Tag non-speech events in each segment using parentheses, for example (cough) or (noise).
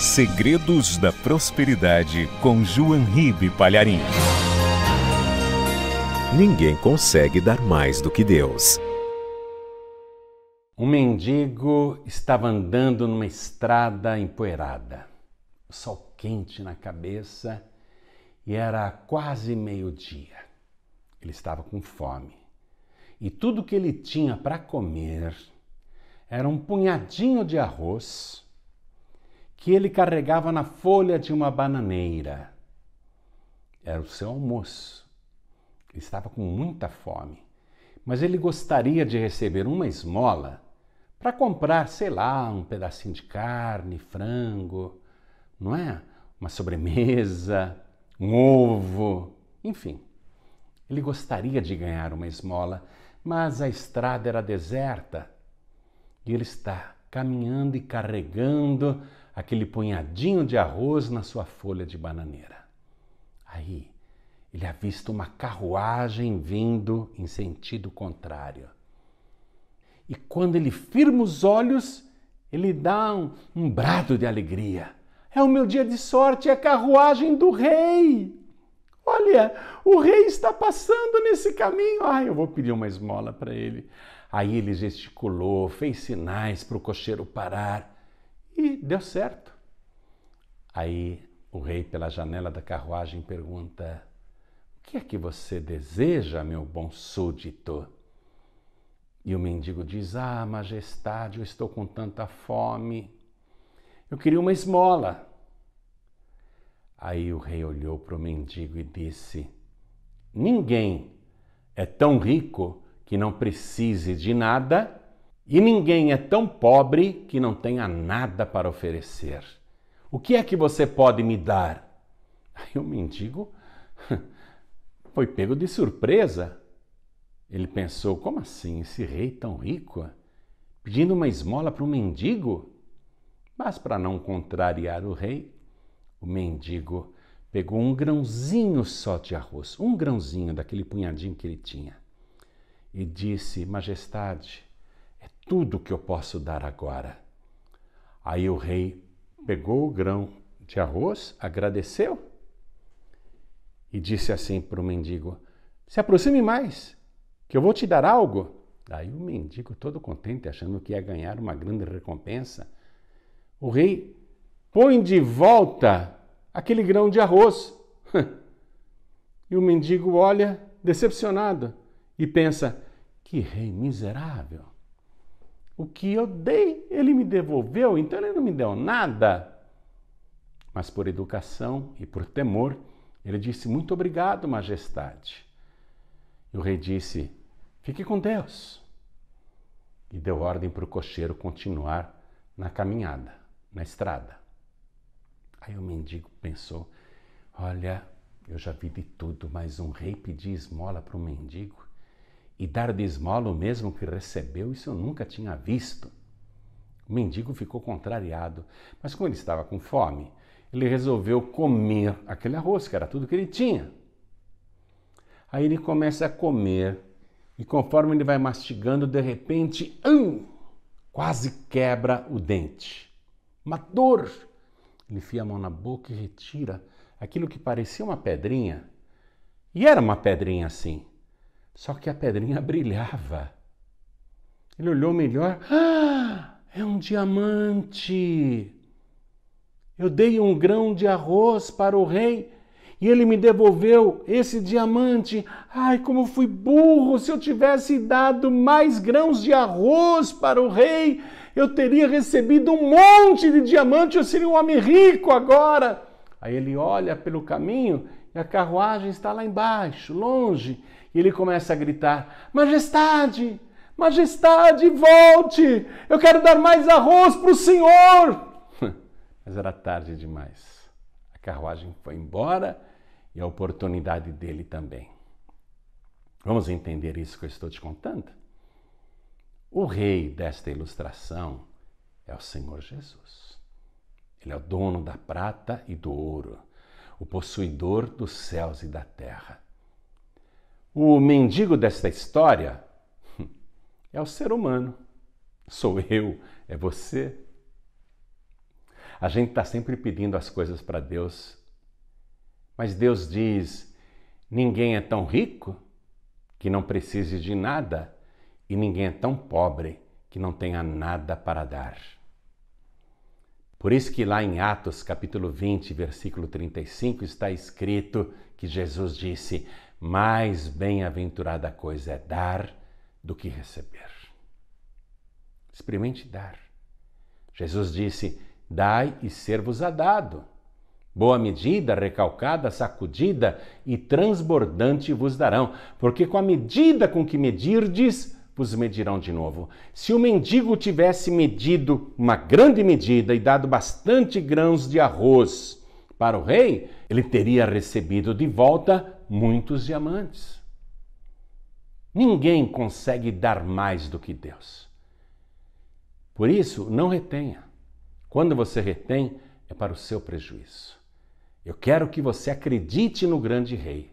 Segredos da Prosperidade com João Ribe Palharim. Ninguém consegue dar mais do que Deus. Um mendigo estava andando numa estrada empoeirada, o sol quente na cabeça e era quase meio-dia. Ele estava com fome e tudo que ele tinha para comer era um punhadinho de arroz que ele carregava na folha de uma bananeira. Era o seu almoço. Ele estava com muita fome, mas ele gostaria de receber uma esmola para comprar, sei lá, um pedacinho de carne, frango, não é? Uma sobremesa, um ovo, enfim. Ele gostaria de ganhar uma esmola, mas a estrada era deserta e ele está caminhando e carregando aquele punhadinho de arroz na sua folha de bananeira. Aí ele avista uma carruagem vindo em sentido contrário. E quando ele firma os olhos, ele dá um, um brado de alegria. É o meu dia de sorte, é a carruagem do rei. Olha, o rei está passando nesse caminho. Ai, eu vou pedir uma esmola para ele. Aí ele gesticulou, fez sinais para o cocheiro parar. E deu certo. Aí o rei, pela janela da carruagem, pergunta: O que é que você deseja, meu bom súdito? E o mendigo diz: Ah, majestade, eu estou com tanta fome. Eu queria uma esmola. Aí o rei olhou para o mendigo e disse: Ninguém é tão rico que não precise de nada e ninguém é tão pobre que não tenha nada para oferecer. O que é que você pode me dar? Aí o mendigo hum, foi pego de surpresa. Ele pensou: como assim esse rei tão rico? Pedindo uma esmola para um mendigo? Mas para não contrariar o rei, o mendigo pegou um grãozinho só de arroz, um grãozinho daquele punhadinho que ele tinha, e disse: Majestade, tudo que eu posso dar agora. Aí o rei pegou o grão de arroz, agradeceu e disse assim para o mendigo: Se aproxime mais, que eu vou te dar algo. Daí o mendigo, todo contente, achando que ia ganhar uma grande recompensa, o rei põe de volta aquele grão de arroz. (laughs) E o mendigo olha decepcionado e pensa: que rei miserável! O que eu dei, ele me devolveu, então ele não me deu nada. Mas por educação e por temor, ele disse: Muito obrigado, majestade. E o rei disse: Fique com Deus. E deu ordem para o cocheiro continuar na caminhada, na estrada. Aí o mendigo pensou: Olha, eu já vi de tudo, mas um rei pedir esmola para um mendigo? e dar de esmola o mesmo que recebeu, isso eu nunca tinha visto. O mendigo ficou contrariado, mas como ele estava com fome, ele resolveu comer aquele arroz, que era tudo que ele tinha. Aí ele começa a comer, e conforme ele vai mastigando, de repente, hum, quase quebra o dente. Uma dor! Ele enfia a mão na boca e retira aquilo que parecia uma pedrinha. E era uma pedrinha assim. Só que a pedrinha (laughs) brilhava. Ele olhou melhor. Ah, é um diamante! Eu dei um grão de arroz para o rei e ele me devolveu esse diamante. Ai, como fui burro! Se eu tivesse dado mais grãos de arroz para o rei, eu teria recebido um monte de diamante, eu seria um homem rico agora. Aí ele olha pelo caminho e a carruagem está lá embaixo, longe. E ele começa a gritar: Majestade, Majestade, volte! Eu quero dar mais arroz para o senhor! (laughs) Mas era tarde demais. A carruagem foi embora e a oportunidade dele também. Vamos entender isso que eu estou te contando? O rei desta ilustração é o Senhor Jesus. Ele é o dono da prata e do ouro, o possuidor dos céus e da terra. O mendigo desta história hum, é o ser humano. Sou eu, é você. A gente está sempre pedindo as coisas para Deus. Mas Deus diz: ninguém é tão rico que não precise de nada, e ninguém é tão pobre que não tenha nada para dar. Por isso que lá em Atos capítulo 20, versículo 35, está escrito que Jesus disse: mais bem-aventurada coisa é dar do que receber. Experimente dar. Jesus disse: Dai e ser-vos-á dado. Boa medida, recalcada, sacudida e transbordante vos darão, porque com a medida com que medirdes, vos medirão de novo. Se o mendigo tivesse medido uma grande medida e dado bastante grãos de arroz para o rei, ele teria recebido de volta muitos diamantes. Ninguém consegue dar mais do que Deus. Por isso, não retenha. Quando você retém, é para o seu prejuízo. Eu quero que você acredite no grande rei,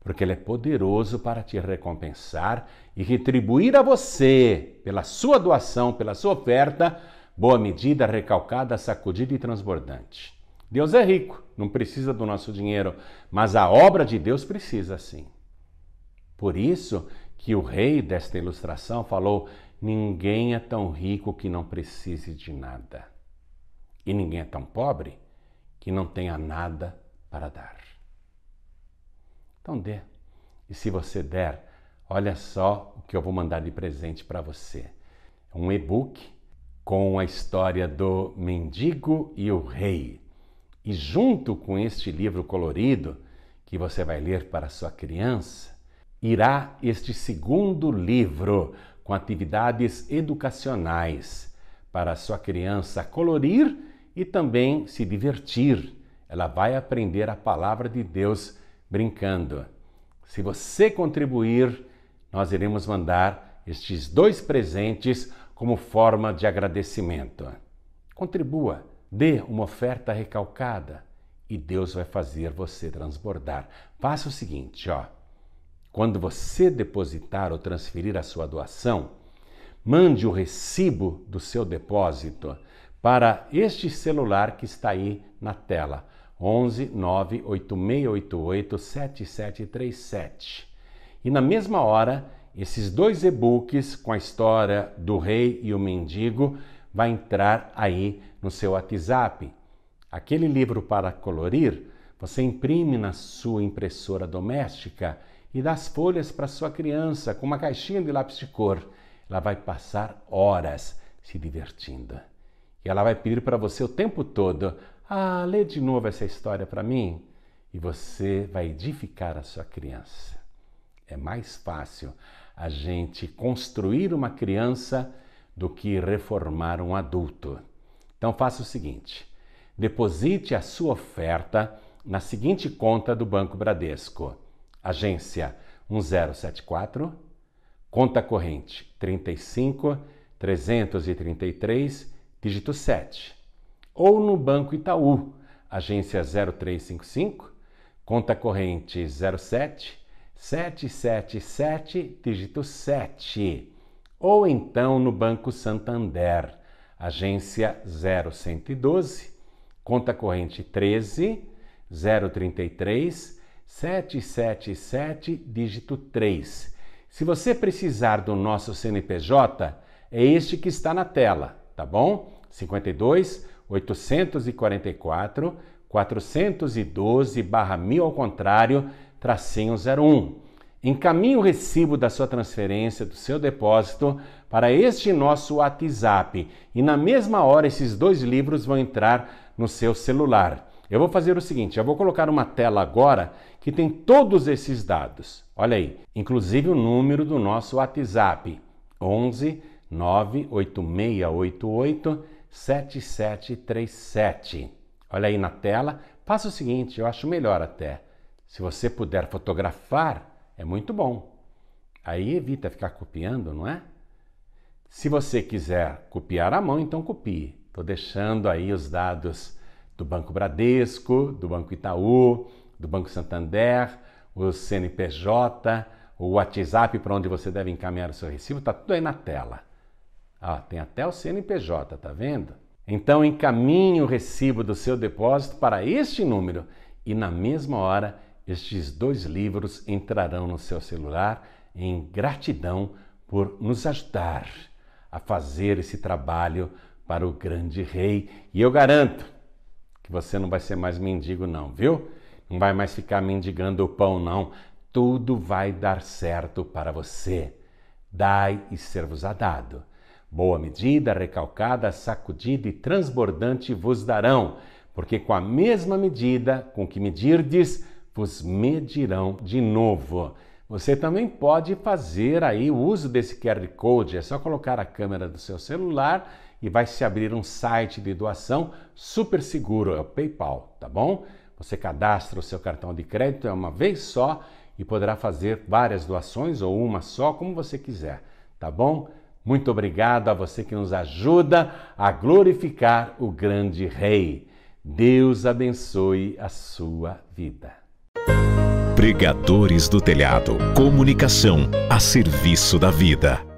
porque ele é poderoso para te recompensar e retribuir a você pela sua doação, pela sua oferta, boa medida, recalcada, sacudida e transbordante. Deus é rico, não precisa do nosso dinheiro, mas a obra de Deus precisa sim. Por isso que o rei desta ilustração falou: ninguém é tão rico que não precise de nada, e ninguém é tão pobre que não tenha nada para dar. Então dê. E se você der, olha só o que eu vou mandar de presente para você: um e-book com a história do mendigo e o rei e junto com este livro colorido que você vai ler para sua criança, irá este segundo livro com atividades educacionais para sua criança colorir e também se divertir. Ela vai aprender a palavra de Deus brincando. Se você contribuir, nós iremos mandar estes dois presentes como forma de agradecimento. Contribua Dê uma oferta recalcada e Deus vai fazer você transbordar. Faça o seguinte, ó. Quando você depositar ou transferir a sua doação, mande o recibo do seu depósito para este celular que está aí na tela. 11 98688 7737. E na mesma hora, esses dois e-books com a história do rei e o mendigo vai entrar aí no seu WhatsApp. Aquele livro para colorir, você imprime na sua impressora doméstica e dá as folhas para sua criança com uma caixinha de lápis de cor. Ela vai passar horas se divertindo. E ela vai pedir para você o tempo todo: "Ah, lê de novo essa história para mim". E você vai edificar a sua criança. É mais fácil a gente construir uma criança do que reformar um adulto. Então faça o seguinte: deposite a sua oferta na seguinte conta do Banco Bradesco: agência 1074, conta corrente 35 333, dígito 7, ou no Banco Itaú, agência 0355, conta corrente 07 777, dígito 7 ou então no Banco Santander, agência 0112, conta corrente 13 033 777 dígito 3. Se você precisar do nosso CNPJ, é este que está na tela, tá bom? 52 844 412 barra 1000 ao contrário, tracinho 01. Encaminhe o recibo da sua transferência, do seu depósito, para este nosso WhatsApp e na mesma hora esses dois livros vão entrar no seu celular. Eu vou fazer o seguinte: eu vou colocar uma tela agora que tem todos esses dados. Olha aí, inclusive o número do nosso WhatsApp: 11 98688 7737. Olha aí na tela. Faça o seguinte, eu acho melhor até. Se você puder fotografar, é muito bom. Aí evita ficar copiando, não é? Se você quiser copiar à mão, então copie. Estou deixando aí os dados do Banco Bradesco, do Banco Itaú, do Banco Santander, o CNPJ, o WhatsApp para onde você deve encaminhar o seu recibo, está tudo aí na tela. Ah, tem até o CNPJ, tá vendo? Então encaminhe o recibo do seu depósito para este número e na mesma hora estes dois livros entrarão no seu celular em gratidão por nos ajudar a fazer esse trabalho para o grande rei. E eu garanto que você não vai ser mais mendigo, não, viu? Não vai mais ficar mendigando o pão, não. Tudo vai dar certo para você. Dai e ser-vos-á dado. Boa medida, recalcada, sacudida e transbordante vos darão, porque com a mesma medida com que medirdes, vos medirão de novo. Você também pode fazer aí o uso desse QR Code, é só colocar a câmera do seu celular e vai se abrir um site de doação super seguro, é o PayPal, tá bom? Você cadastra o seu cartão de crédito, é uma vez só e poderá fazer várias doações ou uma só, como você quiser, tá bom? Muito obrigado a você que nos ajuda a glorificar o grande Rei. Deus abençoe a sua vida. Pregadores do Telhado. Comunicação a serviço da vida.